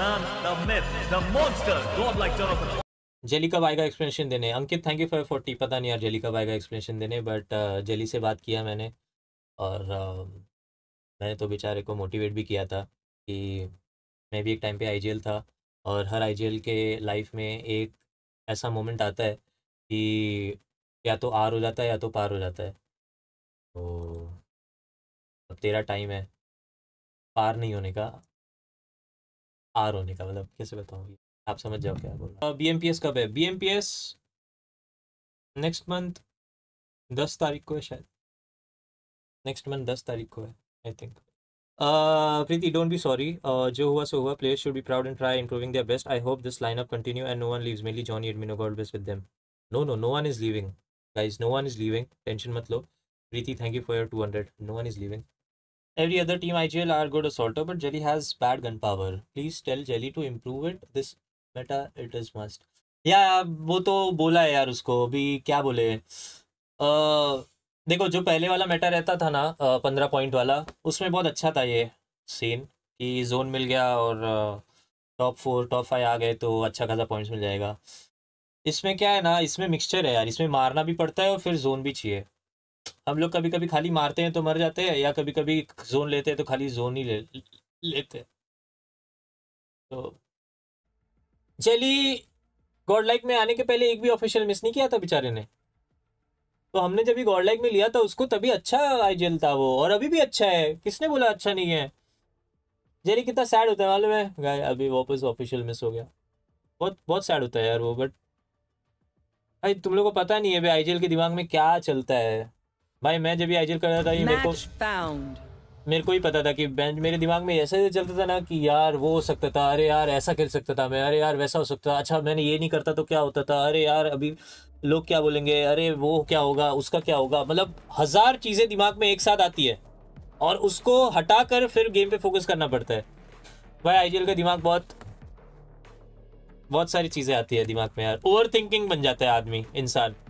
man, the myth, the monster, godlike Jonathan. Jelly कब आएगा explanation देने Ankit thank you for forty पता नहीं यार जेली कब आएगा एक्सप्लेनेशन देने बट जेली से बात किया मैंने और मैंने तो बेचारे को मोटिवेट भी किया था कि मैं भी एक टाइम पे आईजीएल था और हर आईजीएल के लाइफ में एक ऐसा मोमेंट आता है कि या तो आर हो जाता है या तो पार हो जाता है तो अब तेरा टाइम है पार नहीं होने का पार होने का मतलब कैसे बताऊँगी आप समझ जाओ क्या बोल रहा बी एम पी एस कब है B M P S next month दस तारीख को है शायद नेक्स्ट मंथ दस तारीख को है I think Preeti don't be sorry जो हुआ सो हुआ players should be proud and try improving their best I hope this lineup continue and no one leaves mainly Johnny admin God best with them no no no one is leaving guys no one is leaving tension मत लो Preeti thank you for your two hundred no one is leaving Every other team IGL are good assaulter, but Jelly has bad gun power. Please tell Jelly to improve it. This meta it is must. Yeah, वो तो बोला है यार उसको अभी क्या बोले आ, देखो जो पहले वाला मेटा रहता था ना पंद्रह पॉइंट वाला उसमें बहुत अच्छा था ये सीन कि जोन मिल गया और टॉप फोर टॉप फाइव आ गए तो अच्छा खासा पॉइंट्स मिल जाएगा इसमें क्या है ना इसमें मिक्सचर है यार इसमें मारना भी पड़ता है और फिर जोन भी चाहिए हम लोग कभी कभी खाली मारते हैं तो मर जाते हैं या कभी कभी जोन लेते हैं तो खाली जोन ही ले लेते हैं तो जेली गॉड लाइक में आने के पहले एक भी ऑफिशियल मिस नहीं किया था बेचारे ने तो हमने जब भी गॉड लाइक में लिया था उसको तभी अच्छा आईजीएल था वो और अभी भी अच्छा है किसने बोला अच्छा नहीं है जेरी कितना सैड होता है मालूम है गाय अभी वापस ऑफिशियल मिस हो गया बहुत बहुत सैड होता है यार वो बट भाई तुम लोग को पता नहीं है भाई आईजीएल के दिमाग में क्या चलता है भाई मैं जब आईजीएल कर रहा था ये मेरे को मेरे को ही पता था कि बेंच मेरे दिमाग में ऐसा चलता था ना कि यार वो हो सकता था अरे यार ऐसा खेल सकता था मैं अरे यार वैसा हो सकता था अच्छा मैंने ये नहीं करता तो क्या होता था अरे यार अभी लोग क्या बोलेंगे अरे वो क्या होगा उसका क्या होगा मतलब हज़ार चीज़ें दिमाग में एक साथ आती है और उसको हटा कर फिर गेम पे फोकस करना पड़ता है भाई आईजीएल का दिमाग बहुत बहुत सारी चीज़ें आती है दिमाग में यार ओवर थिंकिंग बन जाता है आदमी इंसान